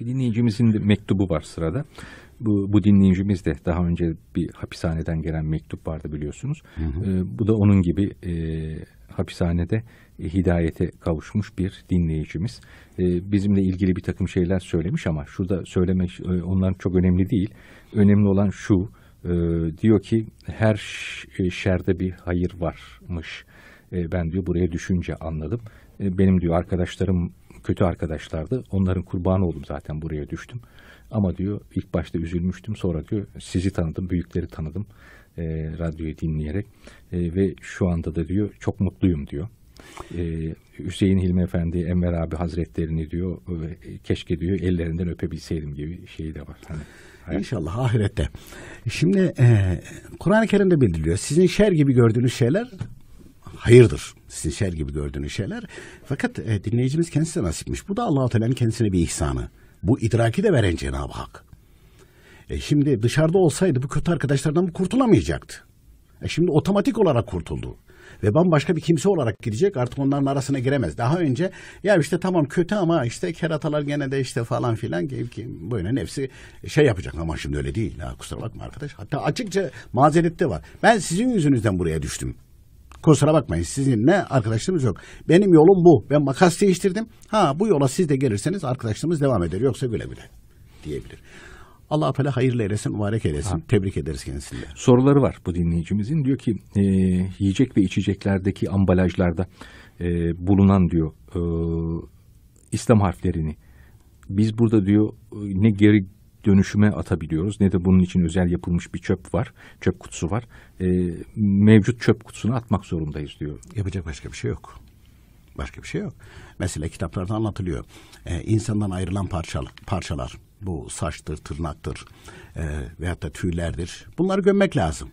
Bir dinleyicimizin de mektubu var sırada. Bu, bu dinleyicimiz de daha önce bir hapishaneden gelen mektup vardı biliyorsunuz. Hı hı. E, bu da onun gibi e, hapishanede e, hidayete kavuşmuş bir dinleyicimiz. E, bizimle ilgili bir takım şeyler söylemiş ama şurada söylemek e, onlar çok önemli değil. Önemli olan şu e, diyor ki her e, şerde bir hayır varmış. E, ben diyor buraya düşünce anladım. E, benim diyor arkadaşlarım kötü arkadaşlardı. Onların kurbanı oldum zaten buraya düştüm. Ama diyor ilk başta üzülmüştüm. Sonra diyor sizi tanıdım, büyükleri tanıdım e, radyoyu dinleyerek. E, ve şu anda da diyor çok mutluyum diyor. E, Hüseyin Hilmi Efendi, Enver abi hazretlerini diyor e, keşke diyor ellerinden öpebilseydim gibi şey de var. Hani, İnşallah ahirette. Şimdi e, Kur'an-ı Kerim'de bildiriliyor. Sizin şer gibi gördüğünüz şeyler hayırdır sizin şer gibi gördüğünüz şeyler. Fakat e, dinleyicimiz kendisine nasipmiş. Bu da Allah-u Teala'nın kendisine bir ihsanı. Bu idraki de veren Cenab-ı Hak. E şimdi dışarıda olsaydı bu kötü arkadaşlardan kurtulamayacaktı. E şimdi otomatik olarak kurtuldu. Ve bambaşka bir kimse olarak gidecek artık onların arasına giremez. Daha önce ya işte tamam kötü ama işte keratalar gene de işte falan filan böyle nefsi şey yapacak ama şimdi öyle değil. Ha, kusura bakma arkadaş. Hatta açıkça mazerette var. Ben sizin yüzünüzden buraya düştüm. Kusura bakmayın sizinle arkadaşlığımız yok. Benim yolum bu. Ben makas değiştirdim. Ha bu yola siz de gelirseniz arkadaşlığımız devam eder. Yoksa güle güle diyebilir. Allah Teala hayırlı eylesin, mübarek eylesin. Ha. Tebrik ederiz kendisini. Soruları var bu dinleyicimizin. Diyor ki e, yiyecek ve içeceklerdeki ambalajlarda e, bulunan diyor e, İslam harflerini biz burada diyor e, ne geri dönüşüme atabiliyoruz ne de bunun için özel yapılmış bir çöp var, çöp kutusu var. E, mevcut çöp kutusuna atmak zorundayız diyor. Yapacak başka bir şey yok. Başka bir şey yok. Mesela kitaplarda anlatılıyor. E, insandan ayrılan parçal, parçalar, bu saçtır, tırnaktır e, veyahut da tüylerdir. Bunları gömmek lazım.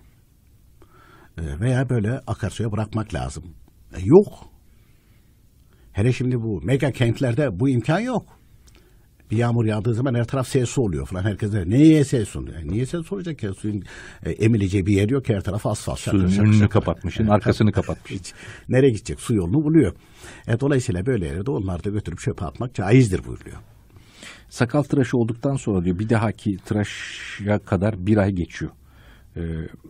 E, veya böyle akarsuya bırakmak lazım. E, yok. Hele şimdi bu mega kentlerde bu imkan yok. Bir yağmur yağdığı zaman her taraf sel su oluyor falan. Herkes de neye sel su? Yani niye sel su olacak ya? Suyun e, emileceği bir yer yok her taraf asfalt. Suyun önünü kapatmışsın, yani, arkasını kapatmış. Hiç, nereye gidecek? Su yolunu buluyor. E, dolayısıyla böyle yerde onları da götürüp çöpe atmak caizdir buyuruyor. Sakal tıraşı olduktan sonra diyor bir dahaki tıraşa kadar bir ay geçiyor. Ee,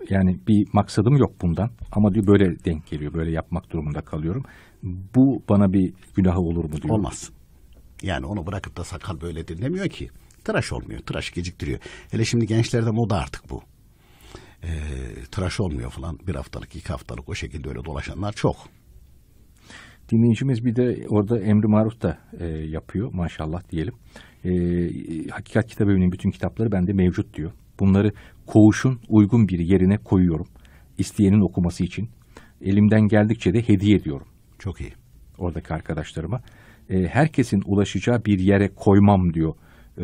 yani bir maksadım yok bundan ama diyor böyle denk geliyor, böyle yapmak durumunda kalıyorum. Bu bana bir günahı olur mu diyor. Olmaz. Yani onu bırakıp da sakal böyle dinlemiyor ki. Tıraş olmuyor. Tıraş geciktiriyor. Hele şimdi gençlerde moda artık bu. Ee, tıraş olmuyor falan. Bir haftalık, iki haftalık o şekilde öyle dolaşanlar çok. Dinleyicimiz bir de orada emri maruf da e, yapıyor maşallah diyelim. E, Hakikat Kitap bütün kitapları bende mevcut diyor. Bunları koğuşun uygun bir yerine koyuyorum. İsteyenin okuması için. Elimden geldikçe de hediye ediyorum. Çok iyi. Oradaki arkadaşlarıma e, herkesin ulaşacağı bir yere koymam diyor. E,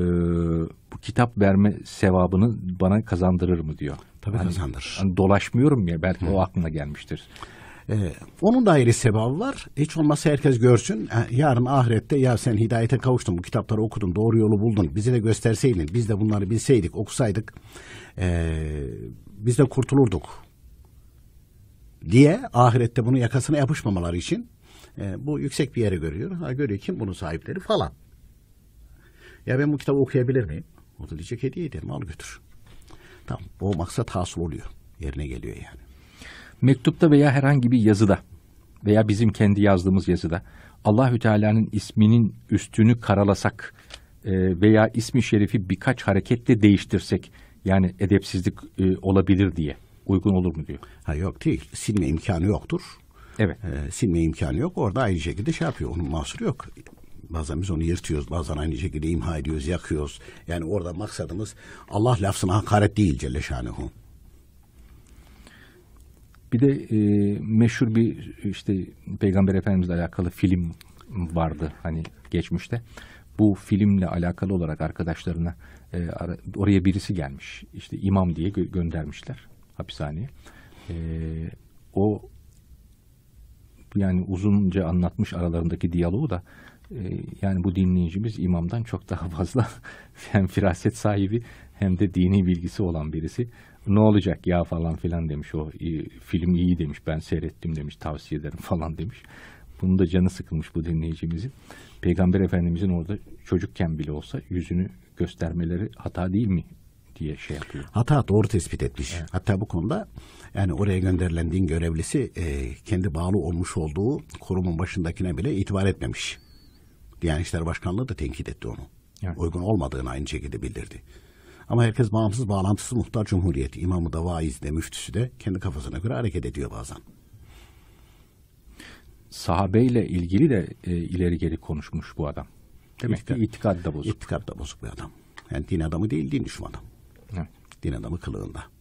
bu kitap verme sevabını bana kazandırır mı diyor. Tabii hani, kazandırır. Hani dolaşmıyorum ya belki Hı. o aklına gelmiştir. Ee, onun da ayrı sebabı var. Hiç olmazsa herkes görsün. E, yarın ahirette ya sen hidayete kavuştun, bu kitapları okudun, doğru yolu buldun. Bize de gösterseydin, biz de bunları bilseydik, okusaydık ee, biz de kurtulurduk diye ahirette bunun yakasına yapışmamaları için e, bu yüksek bir yere görüyor. Ha görüyor kim bunun sahipleri falan. Ya ben bu kitabı okuyabilir miyim? O da diyecek hediye ederim al götür. Tamam bu maksat hasıl oluyor. Yerine geliyor yani. Mektupta veya herhangi bir yazıda veya bizim kendi yazdığımız yazıda Allahü Teala'nın isminin üstünü karalasak e, veya ismi şerifi birkaç hareketle değiştirsek yani edepsizlik e, olabilir diye uygun olur mu diyor. Ha yok değil. Silme imkanı yoktur. Evet. E, ee, silme imkanı yok. Orada aynı şekilde şey yapıyor. Onun mahsuru yok. Bazen biz onu yırtıyoruz, bazen aynı şekilde imha ediyoruz, yakıyoruz. Yani orada maksadımız Allah lafzına hakaret değil Celle Şanuhu. Bir de e, meşhur bir işte Peygamber Efendimizle alakalı film vardı hani geçmişte. Bu filmle alakalı olarak arkadaşlarına e, oraya birisi gelmiş. İşte imam diye gö göndermişler hapishaneye. E, o yani uzunca anlatmış aralarındaki diyaloğu da e, yani bu dinleyicimiz imamdan çok daha fazla hem firaset sahibi hem de dini bilgisi olan birisi. Ne olacak ya falan filan demiş o film iyi demiş ben seyrettim demiş tavsiye ederim falan demiş. Bunun da canı sıkılmış bu dinleyicimizin. Peygamber Efendimizin orada çocukken bile olsa yüzünü göstermeleri hata değil mi diye şey yapıyor. Hata doğru tespit etmiş. Evet. Hatta bu konuda yani oraya gönderilen din görevlisi e, kendi bağlı olmuş olduğu kurumun başındakine bile itibar etmemiş. Diyanet İşleri Başkanlığı da tenkit etti onu. Evet. Uygun olmadığını aynı şekilde bildirdi. Ama herkes bağımsız bağlantısı muhtar cumhuriyeti. İmamı da vaiz de müftüsü de kendi kafasına göre hareket ediyor bazen. Sahabeyle ilgili de e, ileri geri konuşmuş bu adam. Demek İtikad, ki itikad da bozuk. İtikad da bozuk bir adam. Yani din adamı değil, din düşmanı din adamı kılığında.